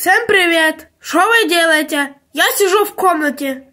Всем привет! Что вы делаете? Я сижу в комнате.